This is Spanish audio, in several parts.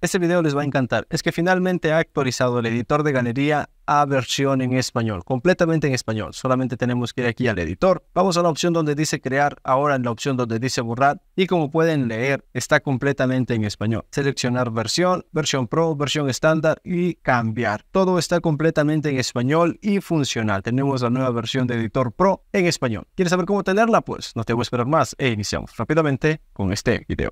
Este video les va a encantar. Es que finalmente ha actualizado el editor de galería a versión en español, completamente en español. Solamente tenemos que ir aquí al editor. Vamos a la opción donde dice crear, ahora en la opción donde dice borrar. Y como pueden leer, está completamente en español. Seleccionar versión, versión pro, versión estándar y cambiar. Todo está completamente en español y funcional. Tenemos la nueva versión de editor pro en español. ¿Quieres saber cómo tenerla? Pues no te voy a esperar más e iniciamos rápidamente con este video.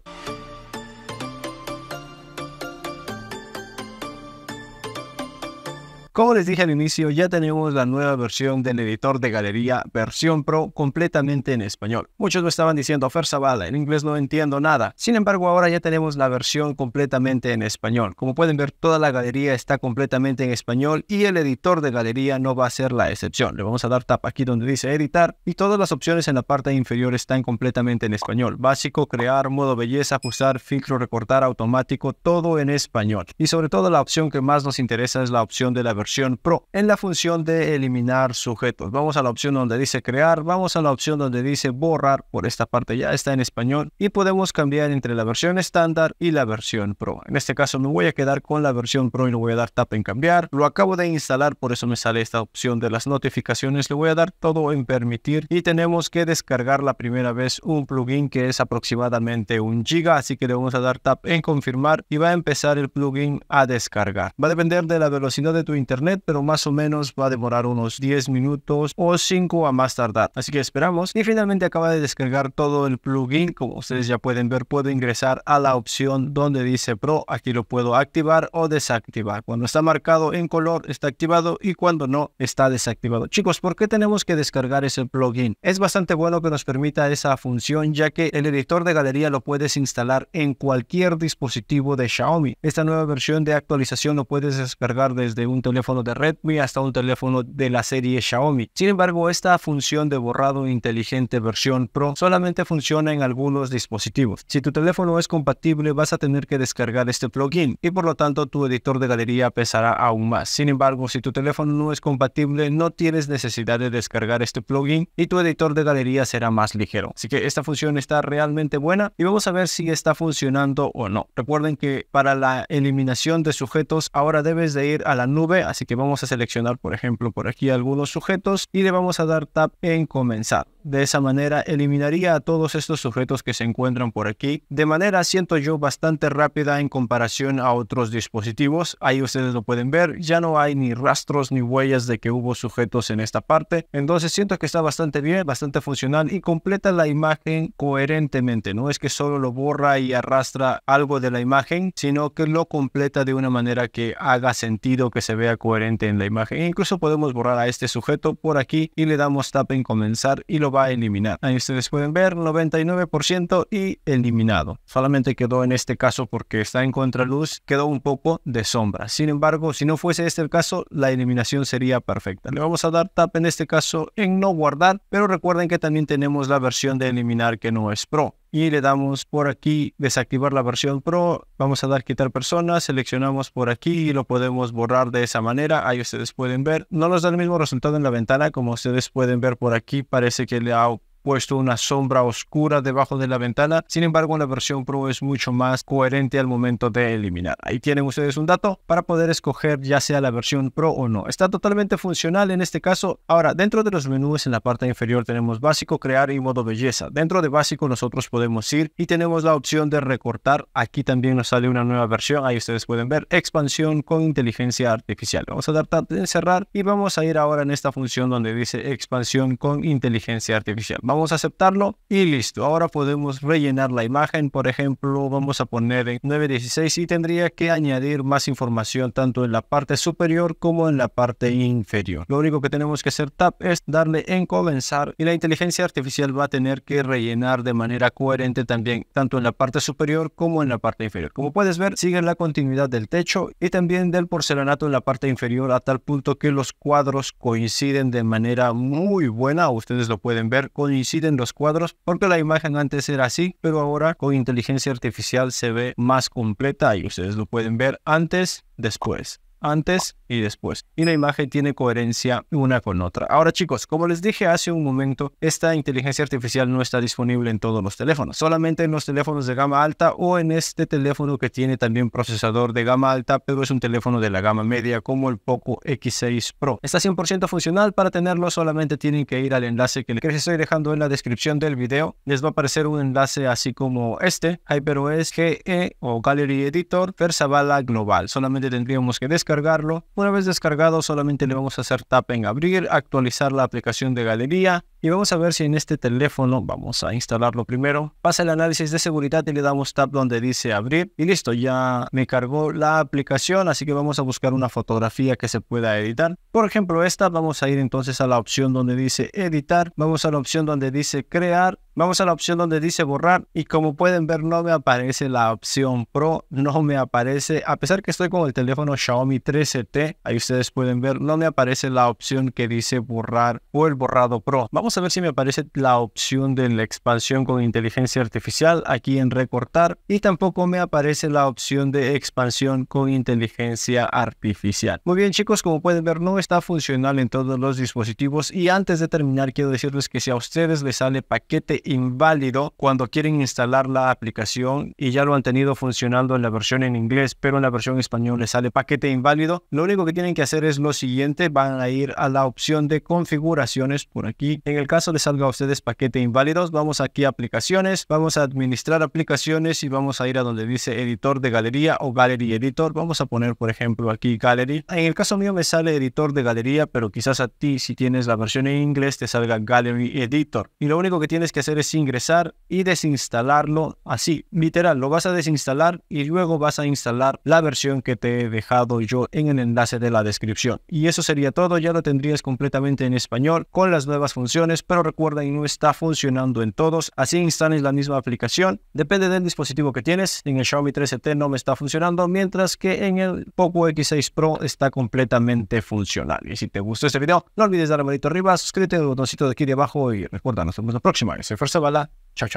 Como les dije al inicio, ya tenemos la nueva versión del editor de galería, versión Pro, completamente en español. Muchos me estaban diciendo, Fer Zavala, en inglés no entiendo nada. Sin embargo, ahora ya tenemos la versión completamente en español. Como pueden ver, toda la galería está completamente en español y el editor de galería no va a ser la excepción. Le vamos a dar tap aquí donde dice editar y todas las opciones en la parte inferior están completamente en español. Básico, crear, modo belleza, ajustar, filtro, recortar automático, todo en español. Y sobre todo la opción que más nos interesa es la opción de la versión Pro en la función de eliminar sujetos. Vamos a la opción donde dice crear, vamos a la opción donde dice borrar, por esta parte ya está en español y podemos cambiar entre la versión estándar y la versión Pro. En este caso me voy a quedar con la versión Pro y le voy a dar tap en cambiar. Lo acabo de instalar, por eso me sale esta opción de las notificaciones. Le voy a dar todo en permitir y tenemos que descargar la primera vez un plugin que es aproximadamente un giga, así que le vamos a dar tap en confirmar y va a empezar el plugin a descargar. Va a depender de la velocidad de tu internet pero más o menos va a demorar unos 10 minutos o 5 a más tardar. Así que esperamos. Y finalmente acaba de descargar todo el plugin. Como ustedes ya pueden ver, puedo ingresar a la opción donde dice Pro. Aquí lo puedo activar o desactivar. Cuando está marcado en color, está activado y cuando no, está desactivado. Chicos, ¿por qué tenemos que descargar ese plugin? Es bastante bueno que nos permita esa función, ya que el editor de galería lo puedes instalar en cualquier dispositivo de Xiaomi. Esta nueva versión de actualización lo puedes descargar desde un teléfono de Redmi hasta un teléfono de la serie Xiaomi. Sin embargo, esta función de borrado inteligente versión Pro solamente funciona en algunos dispositivos. Si tu teléfono es compatible, vas a tener que descargar este plugin y por lo tanto tu editor de galería pesará aún más. Sin embargo, si tu teléfono no es compatible, no tienes necesidad de descargar este plugin y tu editor de galería será más ligero. Así que esta función está realmente buena y vamos a ver si está funcionando o no. Recuerden que para la eliminación de sujetos ahora debes de ir a la nube, Así que vamos a seleccionar, por ejemplo, por aquí algunos sujetos y le vamos a dar tap en comenzar. De esa manera eliminaría a todos estos sujetos que se encuentran por aquí. De manera, siento yo, bastante rápida en comparación a otros dispositivos. Ahí ustedes lo pueden ver, ya no hay ni rastros ni huellas de que hubo sujetos en esta parte. Entonces siento que está bastante bien, bastante funcional y completa la imagen coherentemente. No es que solo lo borra y arrastra algo de la imagen, sino que lo completa de una manera que haga sentido, que se vea coherente en la imagen. E incluso podemos borrar a este sujeto por aquí y le damos tap en comenzar y lo va a eliminar. Ahí ustedes pueden ver 99% y eliminado. Solamente quedó en este caso porque está en contraluz, quedó un poco de sombra. Sin embargo, si no fuese este el caso, la eliminación sería perfecta. Le vamos a dar tap en este caso en no guardar, pero recuerden que también tenemos la versión de eliminar que no es pro y le damos por aquí desactivar la versión pro. Vamos a dar quitar personas, seleccionamos por aquí y lo podemos borrar de esa manera. Ahí ustedes pueden ver, no nos da el mismo resultado en la ventana como ustedes pueden ver por aquí. Parece que le ha puesto una sombra oscura debajo de la ventana. Sin embargo, la versión Pro es mucho más coherente al momento de eliminar. Ahí tienen ustedes un dato para poder escoger ya sea la versión Pro o no. Está totalmente funcional en este caso. Ahora, dentro de los menús en la parte inferior tenemos básico, crear y modo belleza. Dentro de básico nosotros podemos ir y tenemos la opción de recortar. Aquí también nos sale una nueva versión. Ahí ustedes pueden ver expansión con inteligencia artificial. Vamos a dar en cerrar y vamos a ir ahora en esta función donde dice expansión con inteligencia artificial vamos a aceptarlo y listo. Ahora podemos rellenar la imagen, por ejemplo, vamos a poner en 916 y tendría que añadir más información tanto en la parte superior como en la parte inferior. Lo único que tenemos que hacer tap es darle en comenzar y la inteligencia artificial va a tener que rellenar de manera coherente también tanto en la parte superior como en la parte inferior. Como puedes ver, sigue la continuidad del techo y también del porcelanato en la parte inferior a tal punto que los cuadros coinciden de manera muy buena, ustedes lo pueden ver, con inciden los cuadros porque la imagen antes era así, pero ahora con inteligencia artificial se ve más completa y ustedes lo pueden ver antes, después antes y después. Y la imagen tiene coherencia una con otra. Ahora chicos, como les dije hace un momento, esta inteligencia artificial no está disponible en todos los teléfonos, solamente en los teléfonos de gama alta o en este teléfono que tiene también procesador de gama alta, pero es un teléfono de la gama media como el Poco X6 Pro. Está 100% funcional, para tenerlo solamente tienen que ir al enlace que les estoy dejando en la descripción del video. Les va a aparecer un enlace así como este, HyperOS GE o Gallery Editor Versavala Global. Solamente tendríamos que descargar cargarlo Una vez descargado solamente le vamos a hacer tap en abrir, actualizar la aplicación de galería y vamos a ver si en este teléfono, vamos a instalarlo primero, pasa el análisis de seguridad y le damos tap donde dice abrir y listo, ya me cargó la aplicación, así que vamos a buscar una fotografía que se pueda editar. Por ejemplo esta, vamos a ir entonces a la opción donde dice editar, vamos a la opción donde dice crear Vamos a la opción donde dice borrar y como pueden ver no me aparece la opción Pro, no me aparece, a pesar que estoy con el teléfono Xiaomi 13T, ahí ustedes pueden ver, no me aparece la opción que dice borrar o el borrado Pro. Vamos a ver si me aparece la opción de la expansión con inteligencia artificial aquí en recortar y tampoco me aparece la opción de expansión con inteligencia artificial. Muy bien chicos, como pueden ver no está funcional en todos los dispositivos y antes de terminar quiero decirles que si a ustedes les sale paquete inválido cuando quieren instalar la aplicación y ya lo han tenido funcionando en la versión en inglés, pero en la versión español les sale paquete inválido. Lo único que tienen que hacer es lo siguiente, van a ir a la opción de configuraciones por aquí. En el caso les salga a ustedes paquete inválidos, vamos aquí a aplicaciones, vamos a administrar aplicaciones y vamos a ir a donde dice editor de galería o gallery editor. Vamos a poner por ejemplo aquí gallery. En el caso mío me sale editor de galería, pero quizás a ti si tienes la versión en inglés te salga gallery editor. Y lo único que tienes que hacer desingresar y desinstalarlo así, literal, lo vas a desinstalar y luego vas a instalar la versión que te he dejado yo en el enlace de la descripción. Y eso sería todo, ya lo tendrías completamente en español con las nuevas funciones, pero recuerda que no está funcionando en todos, así instales la misma aplicación, depende del dispositivo que tienes, en el Xiaomi 3T no me está funcionando, mientras que en el Poco X6 Pro está completamente funcional. Y si te gustó este video, no olvides darle manito arriba, suscríbete al botoncito de aquí de abajo y recuerda, nos vemos la próxima. Ese fue Hasta la próxima, ¿verdad? Chao, chao.